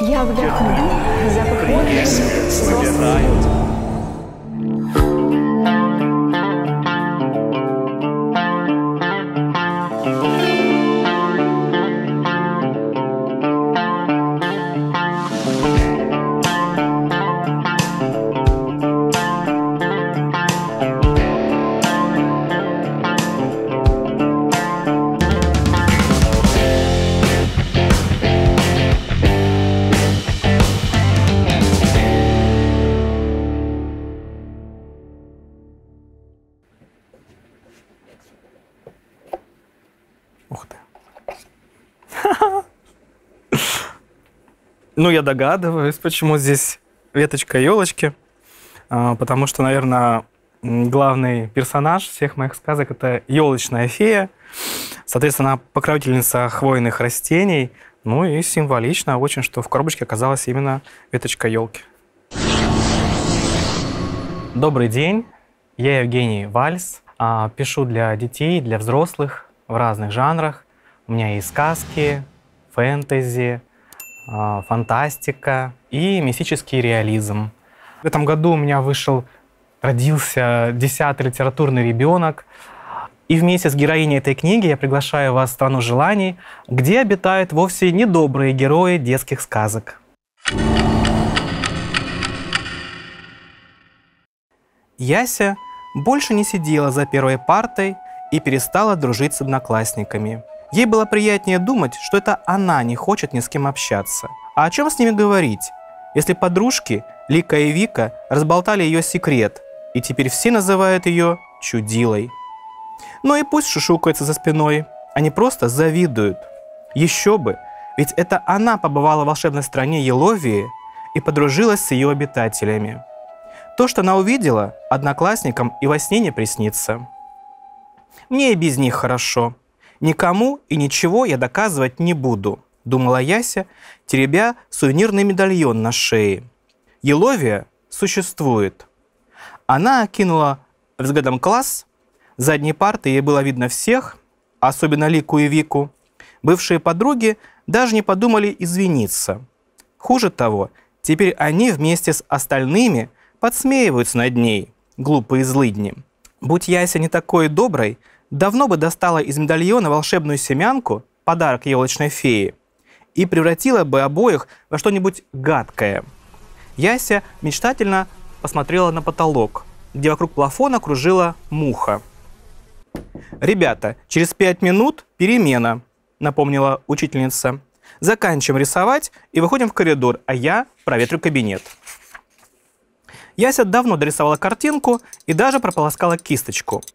Я вдохну. Запах моря. Вспоминают. Ну, я догадываюсь, почему здесь веточка елочки. А, потому что, наверное, главный персонаж всех моих сказок это елочная фея. Соответственно, покровительница хвойных растений. Ну и символично очень, что в коробочке оказалась именно веточка елки. Добрый день. Я Евгений Вальс. А, пишу для детей, для взрослых в разных жанрах. У меня есть сказки, фэнтези, а, фантастика и мистический реализм. В этом году у меня вышел, родился десятый литературный ребенок. И вместе с героиней этой книги я приглашаю вас в страну желаний, где обитают вовсе не добрые герои детских сказок. Яся больше не сидела за первой партой и перестала дружить с одноклассниками. Ей было приятнее думать, что это она не хочет ни с кем общаться. А о чем с ними говорить, если подружки Лика и Вика разболтали ее секрет, и теперь все называют ее чудилой. Ну и пусть шушукается за спиной, они просто завидуют. Еще бы, ведь это она побывала в волшебной стране Еловии и подружилась с ее обитателями. То, что она увидела, одноклассникам и во сне не приснится. Мне и без них хорошо, Никому и ничего я доказывать не буду, думала Яся, теребя сувенирный медальон на шее. Еловия существует. Она окинула взглядом класс. Задней парты ей было видно всех, особенно Лику и Вику. Бывшие подруги даже не подумали извиниться. Хуже того, теперь они вместе с остальными подсмеиваются над ней, глупые злыдни. Будь Яся не такой доброй, давно бы достала из медальона волшебную семянку, подарок елочной феи, и превратила бы обоих во что-нибудь гадкое. Яся мечтательно посмотрела на потолок, где вокруг плафона кружила муха. «Ребята, через пять минут перемена», — напомнила учительница. «Заканчиваем рисовать и выходим в коридор, а я проветрю кабинет». Яся давно дорисовала картинку и даже прополоскала кисточку —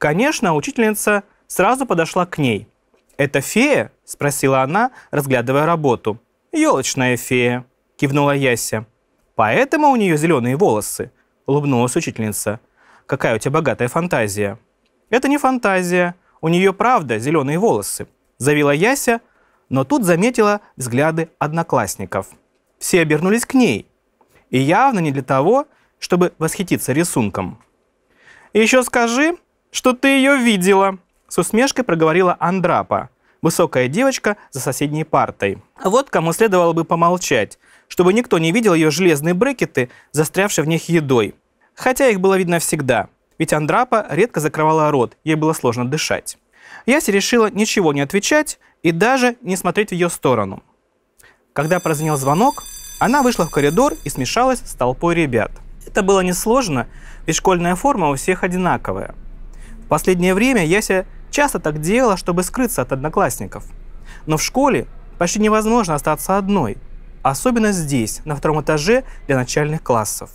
Конечно, учительница сразу подошла к ней. «Это фея?» – спросила она, разглядывая работу. «Елочная фея», – кивнула Яся. «Поэтому у нее зеленые волосы», – улыбнулась учительница. «Какая у тебя богатая фантазия». «Это не фантазия. У нее правда зеленые волосы», – завела Яся, но тут заметила взгляды одноклассников. Все обернулись к ней. И явно не для того, чтобы восхититься рисунком. «Еще скажи, что ты ее видела!» С усмешкой проговорила Андрапа, высокая девочка за соседней партой. Вот кому следовало бы помолчать, чтобы никто не видел ее железные брекеты, застрявшие в них едой. Хотя их было видно всегда, ведь Андрапа редко закрывала рот, ей было сложно дышать. Яси решила ничего не отвечать и даже не смотреть в ее сторону. Когда прозвенел звонок, она вышла в коридор и смешалась с толпой ребят. Это было несложно, ведь школьная форма у всех одинаковая – последнее время Яся часто так делала, чтобы скрыться от одноклассников. Но в школе почти невозможно остаться одной, особенно здесь, на втором этаже для начальных классов.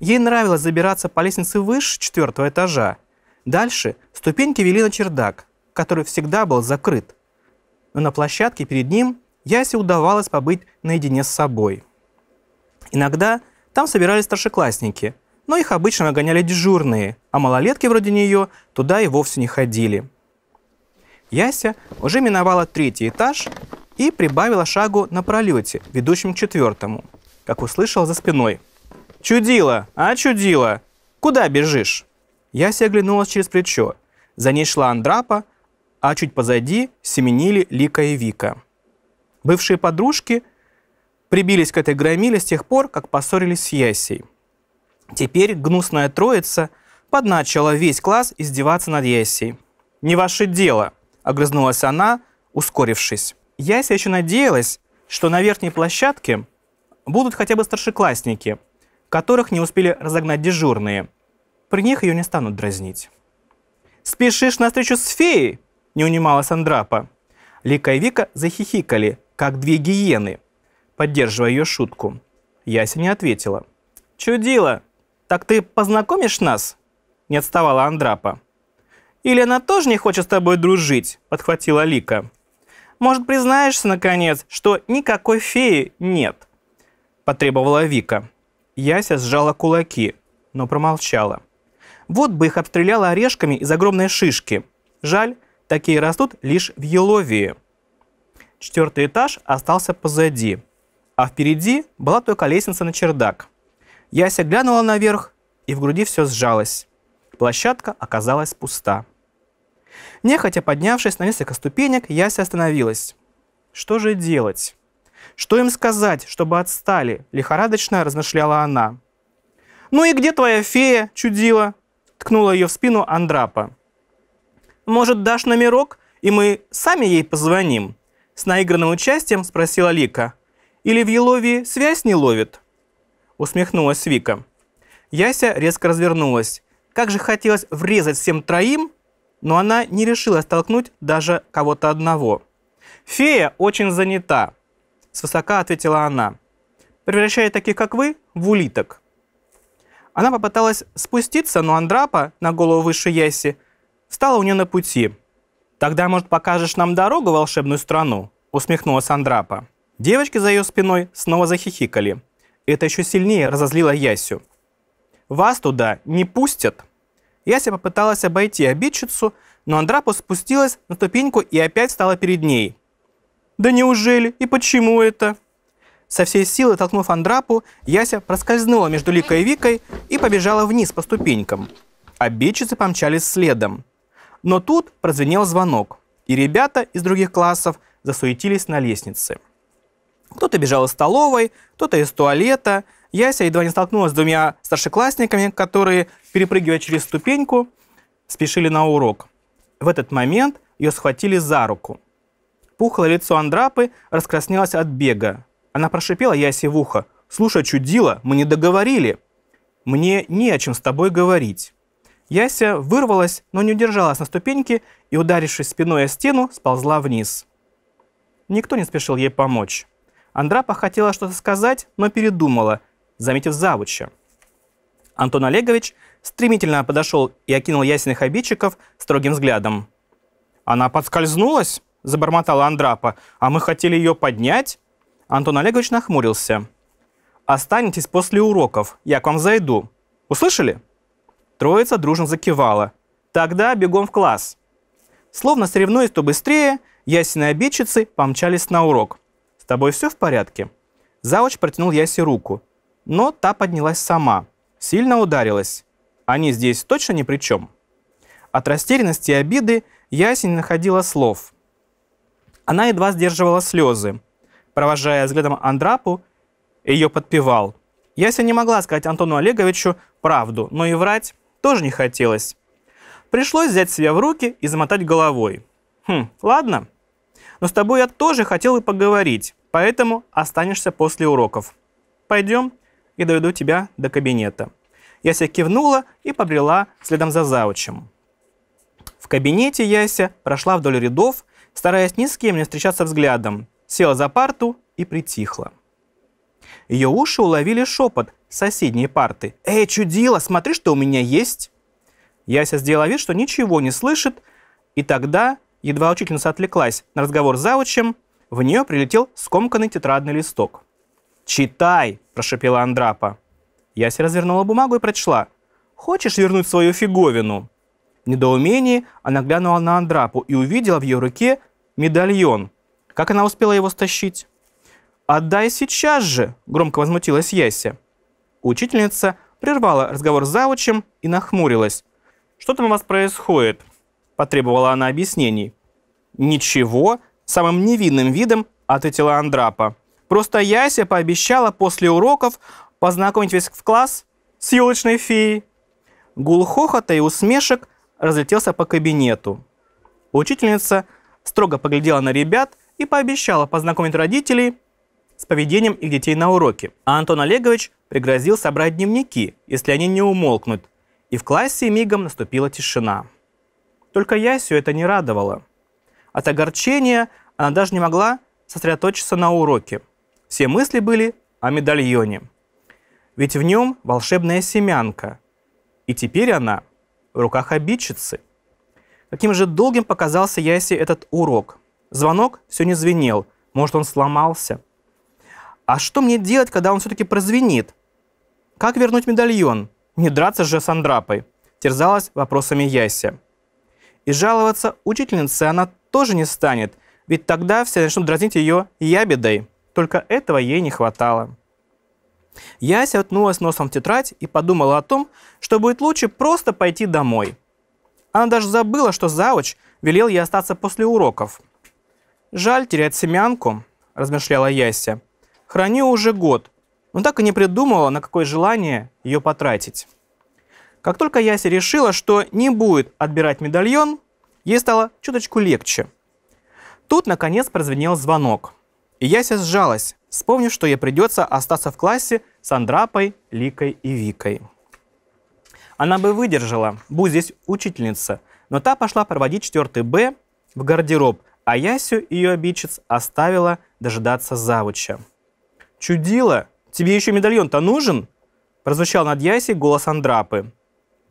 Ей нравилось забираться по лестнице выше четвертого этажа. Дальше ступеньки вели на чердак, который всегда был закрыт. Но на площадке перед ним Ясе удавалось побыть наедине с собой. Иногда там собирались старшеклассники – но их обычно нагоняли дежурные, а малолетки вроде нее туда и вовсе не ходили. Яся уже миновала третий этаж и прибавила шагу на пролете, ведущем к четвертому, как услышала за спиной. «Чудила! А, чудила! Куда бежишь?» Яся оглянулась через плечо. За ней шла Андрапа, а чуть позади семенили Лика и Вика. Бывшие подружки прибились к этой громиле с тех пор, как поссорились с Ясей – Теперь гнусная троица подначила весь класс издеваться над Ясей. «Не ваше дело», — огрызнулась она, ускорившись. Яся еще надеялась, что на верхней площадке будут хотя бы старшеклассники, которых не успели разогнать дежурные. При них ее не станут дразнить. «Спешишь на встречу с феей?» – не унималась Андрапа. Лика и Вика захихикали, как две гиены, поддерживая ее шутку. Яся не ответила. «Чудила!» «Так ты познакомишь нас?» – не отставала Андрапа. «Или она тоже не хочет с тобой дружить?» – подхватила Лика. «Может, признаешься, наконец, что никакой феи нет?» – потребовала Вика. Яся сжала кулаки, но промолчала. Вот бы их обстреляла орешками из огромной шишки. Жаль, такие растут лишь в Еловии. Четвертый этаж остался позади, а впереди была только лестница на чердак – Яся глянула наверх, и в груди все сжалось. Площадка оказалась пуста. Нехотя поднявшись на несколько ступенек, Яся остановилась. Что же делать? Что им сказать, чтобы отстали? Лихорадочно размышляла она. «Ну и где твоя фея, чудила?» Ткнула ее в спину Андрапа. «Может, дашь номерок, и мы сами ей позвоним?» С наигранным участием спросила Лика. «Или в Еловии связь не ловит?» усмехнулась Вика. Яся резко развернулась. Как же хотелось врезать всем троим, но она не решила столкнуть даже кого-то одного. «Фея очень занята», – свысока ответила она, превращая таких, как вы, в улиток. Она попыталась спуститься, но Андрапа, на голову выше Яси, встала у нее на пути. «Тогда, может, покажешь нам дорогу в волшебную страну?» – усмехнулась Андрапа. Девочки за ее спиной снова захихикали. Это еще сильнее разозлило Ясю. «Вас туда не пустят!» Яся попыталась обойти обидчицу, но Андрапу спустилась на ступеньку и опять стала перед ней. «Да неужели? И почему это?» Со всей силы толкнув Андрапу, Яся проскользнула между Ликой и Викой и побежала вниз по ступенькам. Обидчицы помчались следом. Но тут прозвенел звонок, и ребята из других классов засуетились на лестнице. Кто-то бежал из столовой, кто-то из туалета. Яся едва не столкнулась с двумя старшеклассниками, которые, перепрыгивая через ступеньку, спешили на урок. В этот момент ее схватили за руку. Пухлое лицо Андрапы раскраснелось от бега. Она прошипела Ясе в ухо. «Слушай, чудила, мы не договорили!» «Мне не о чем с тобой говорить». Яся вырвалась, но не удержалась на ступеньке и, ударившись спиной о стену, сползла вниз. Никто не спешил ей помочь. Андрапа хотела что-то сказать, но передумала, заметив завуча. Антон Олегович стремительно подошел и окинул ясных обидчиков строгим взглядом. «Она подскользнулась?» – забормотала Андрапа. «А мы хотели ее поднять?» Антон Олегович нахмурился. «Останетесь после уроков, я к вам зайду. Услышали?» Троица дружно закивала. «Тогда бегом в класс». Словно соревнуясь, то быстрее, ясные обидчицы помчались на урок – тобой все в порядке?» Завуч протянул Ясе руку, но та поднялась сама. Сильно ударилась. Они здесь точно ни при чем. От растерянности и обиды Яси не находила слов. Она едва сдерживала слезы. Провожая взглядом Андрапу, ее подпевал. Яся не могла сказать Антону Олеговичу правду, но и врать тоже не хотелось. Пришлось взять себя в руки и замотать головой. «Хм, ладно. Но с тобой я тоже хотел бы поговорить. Поэтому останешься после уроков. Пойдем, и доведу тебя до кабинета». Яся кивнула и побрела следом за заучем. В кабинете Яся прошла вдоль рядов, стараясь ни с кем не встречаться взглядом, села за парту и притихла. Ее уши уловили шепот соседней парты. «Эй, чудила, смотри, что у меня есть!» Яся сделала вид, что ничего не слышит, и тогда, едва учительница отвлеклась на разговор с заучем, в нее прилетел скомканный тетрадный листок. «Читай!» – прошепела Андрапа. Яся развернула бумагу и прочла. «Хочешь вернуть свою фиговину?» В недоумении она глянула на Андрапу и увидела в ее руке медальон. Как она успела его стащить? «Отдай сейчас же!» – громко возмутилась Яся. Учительница прервала разговор с завучем и нахмурилась. «Что там у вас происходит?» – потребовала она объяснений. «Ничего», самым невинным видом ответила Андрапа. «Просто Яся пообещала после уроков познакомить весь в класс с елочной феей». Гул хохота и усмешек разлетелся по кабинету. Учительница строго поглядела на ребят и пообещала познакомить родителей с поведением их детей на уроке. А Антон Олегович пригрозил собрать дневники, если они не умолкнут. И в классе мигом наступила тишина. Только Ясю это не радовало. От огорчения она даже не могла сосредоточиться на уроке. Все мысли были о медальоне. Ведь в нем волшебная семянка. И теперь она в руках обидчицы. Каким же долгим показался Ясе этот урок. Звонок все не звенел. Может, он сломался. А что мне делать, когда он все-таки прозвенит? Как вернуть медальон? Не драться же с Андрапой. Терзалась вопросами Яся. И жаловаться учительнице она тоже не станет, ведь тогда все начнут дразнить ее ябедой. Только этого ей не хватало. Я сятнулась носом в тетрадь и подумала о том, что будет лучше просто пойти домой. Она даже забыла, что завуч велел ей остаться после уроков. «Жаль терять семянку», – размышляла Яся. «Храню уже год, но так и не придумала, на какое желание ее потратить». Как только Яся решила, что не будет отбирать медальон, ей стало чуточку легче – Тут, наконец, прозвенел звонок. И Яся сжалась, вспомнив, что ей придется остаться в классе с Андрапой, Ликой и Викой. Она бы выдержала, будь здесь учительница, но та пошла проводить 4 Б в гардероб, а Ясю, ее обидчиц, оставила дожидаться завуча. «Чудила! Тебе еще медальон-то нужен?» прозвучал над Ясей голос Андрапы.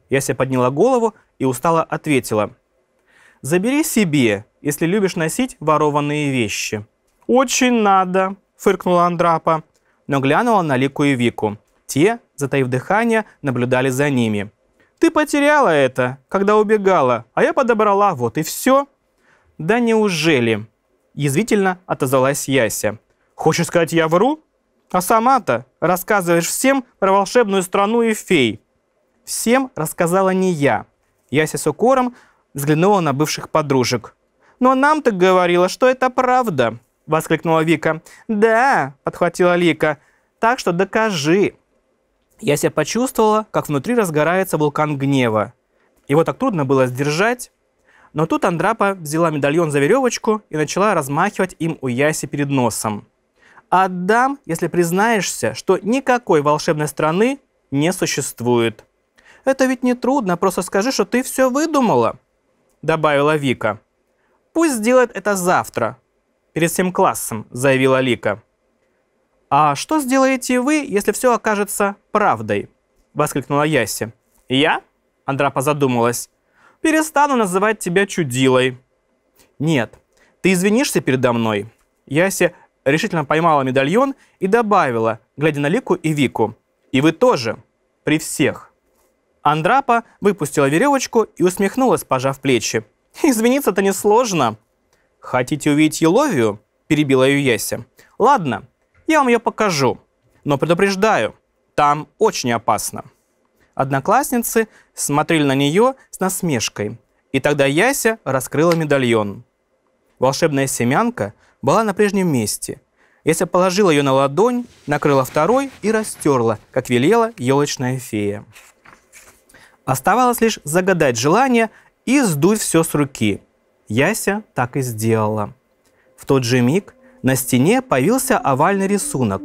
Яся подняла голову и устало ответила – Забери себе, если любишь носить ворованные вещи». «Очень надо», — фыркнула Андрапа, но глянула на Лику и Вику. Те, затаив дыхание, наблюдали за ними. «Ты потеряла это, когда убегала, а я подобрала, вот и все». «Да неужели?» – язвительно отозвалась Яся. «Хочешь сказать, я вру? А сама-то рассказываешь всем про волшебную страну и фей». Всем рассказала не я. Яся с укором Взглянула на бывших подружек. «Но «Ну, а нам-то говорила, что это правда!» – воскликнула Вика. «Да!» – подхватила Лика. «Так что докажи!» Я себя почувствовала, как внутри разгорается вулкан гнева. Его так трудно было сдержать. Но тут Андрапа взяла медальон за веревочку и начала размахивать им у Яси перед носом. «Отдам, если признаешься, что никакой волшебной страны не существует». «Это ведь не трудно, просто скажи, что ты все выдумала», — добавила Вика. «Пусть сделает это завтра», — перед всем классом заявила Лика. «А что сделаете вы, если все окажется правдой?» — воскликнула Яси. «Я?» — Андрапа задумалась. «Перестану называть тебя чудилой». «Нет, ты извинишься передо мной?» Яси решительно поймала медальон и добавила, глядя на Лику и Вику. «И вы тоже. При всех». Андрапа выпустила веревочку и усмехнулась, пожав плечи. «Извиниться-то несложно». «Хотите увидеть Еловию?» – перебила ее Яся. «Ладно, я вам ее покажу. Но предупреждаю, там очень опасно». Одноклассницы смотрели на нее с насмешкой. И тогда Яся раскрыла медальон. Волшебная семянка была на прежнем месте. Яся положила ее на ладонь, накрыла второй и растерла, как велела елочная фея. Оставалось лишь загадать желание и сдуть все с руки. Яся так и сделала. В тот же миг на стене появился овальный рисунок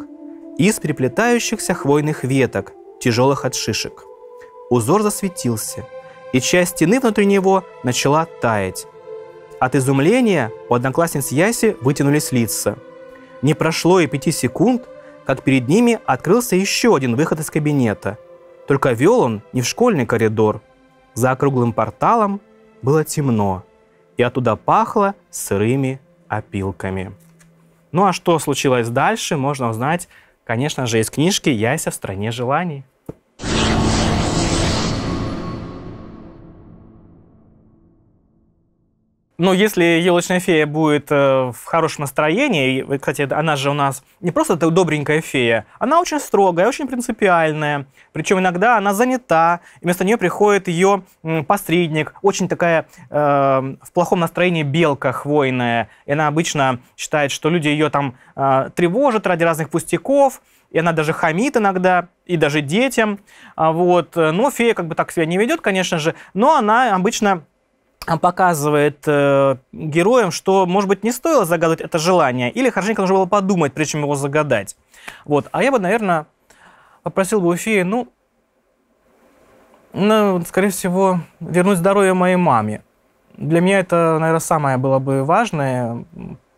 из переплетающихся хвойных веток, тяжелых от шишек. Узор засветился, и часть стены внутри него начала таять. От изумления у одноклассниц Яси вытянулись лица. Не прошло и пяти секунд, как перед ними открылся еще один выход из кабинета – только вел он не в школьный коридор. За округлым порталом было темно, и оттуда пахло сырыми опилками. Ну а что случилось дальше, можно узнать, конечно же, из книжки Яйца в стране желаний». Но ну, если елочная фея будет э, в хорошем настроении, и, кстати, она же у нас не просто добренькая фея, она очень строгая, очень принципиальная. Причем иногда она занята, и вместо нее приходит ее посредник, очень такая э, в плохом настроении белка хвойная. И она обычно считает, что люди ее там э, тревожат ради разных пустяков, и она даже хамит иногда, и даже детям. А вот. Э, но фея как бы так себя не ведет, конечно же, но она обычно а, показывает э, героям, что, может быть, не стоило загадывать это желание, или хорошенько нужно было подумать, прежде чем его загадать. Вот. А я бы, наверное, попросил бы у феи, ну, ну, скорее всего, вернуть здоровье моей маме. Для меня это, наверное, самое было бы важное,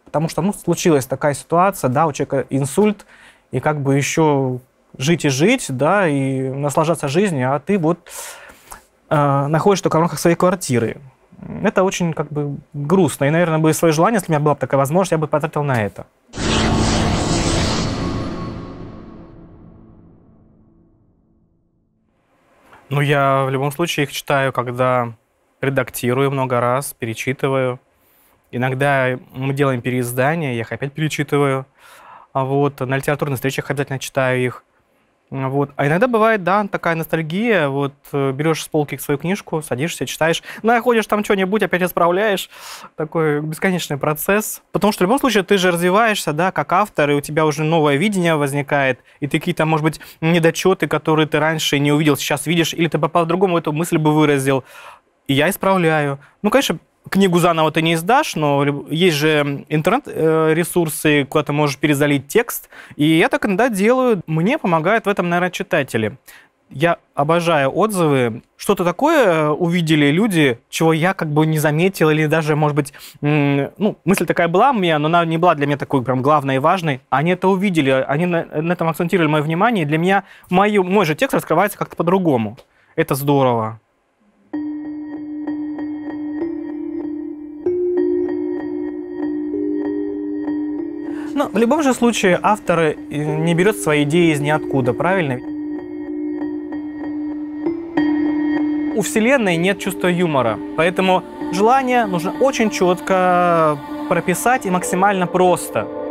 потому что, ну, случилась такая ситуация, да, у человека инсульт, и как бы еще жить и жить, да, и наслаждаться жизнью, а ты вот э, находишься только в рамках своей квартиры это очень как бы грустно. И, наверное, бы свое желание, если у меня была бы такая возможность, я бы потратил на это. Ну, я в любом случае их читаю, когда редактирую много раз, перечитываю. Иногда мы делаем переиздания, я их опять перечитываю. А вот на литературных встречах обязательно читаю их. Вот. А иногда бывает, да, такая ностальгия. Вот э, берешь с полки свою книжку, садишься, читаешь, находишь там что-нибудь, опять исправляешь. Такой бесконечный процесс. Потому что в любом случае ты же развиваешься, да, как автор, и у тебя уже новое видение возникает, и такие там, может быть, недочеты, которые ты раньше не увидел, сейчас видишь, или ты попал по-другому эту мысль бы выразил. И я исправляю. Ну, конечно, книгу заново ты не издашь, но есть же интернет-ресурсы, э, куда ты можешь перезалить текст. И я так иногда делаю. Мне помогают в этом, наверное, читатели. Я обожаю отзывы. Что-то такое э, увидели люди, чего я как бы не заметил, или даже, может быть, ну, мысль такая была у меня, но она не была для меня такой прям главной и важной. Они это увидели, они на, этом акцентировали мое внимание, и для меня мой, мой же текст раскрывается как-то по-другому. Это здорово. Но ну, в любом же случае автор э, не берет свои идеи из ниоткуда, правильно? У Вселенной нет чувства юмора, поэтому желание нужно очень четко прописать и максимально просто.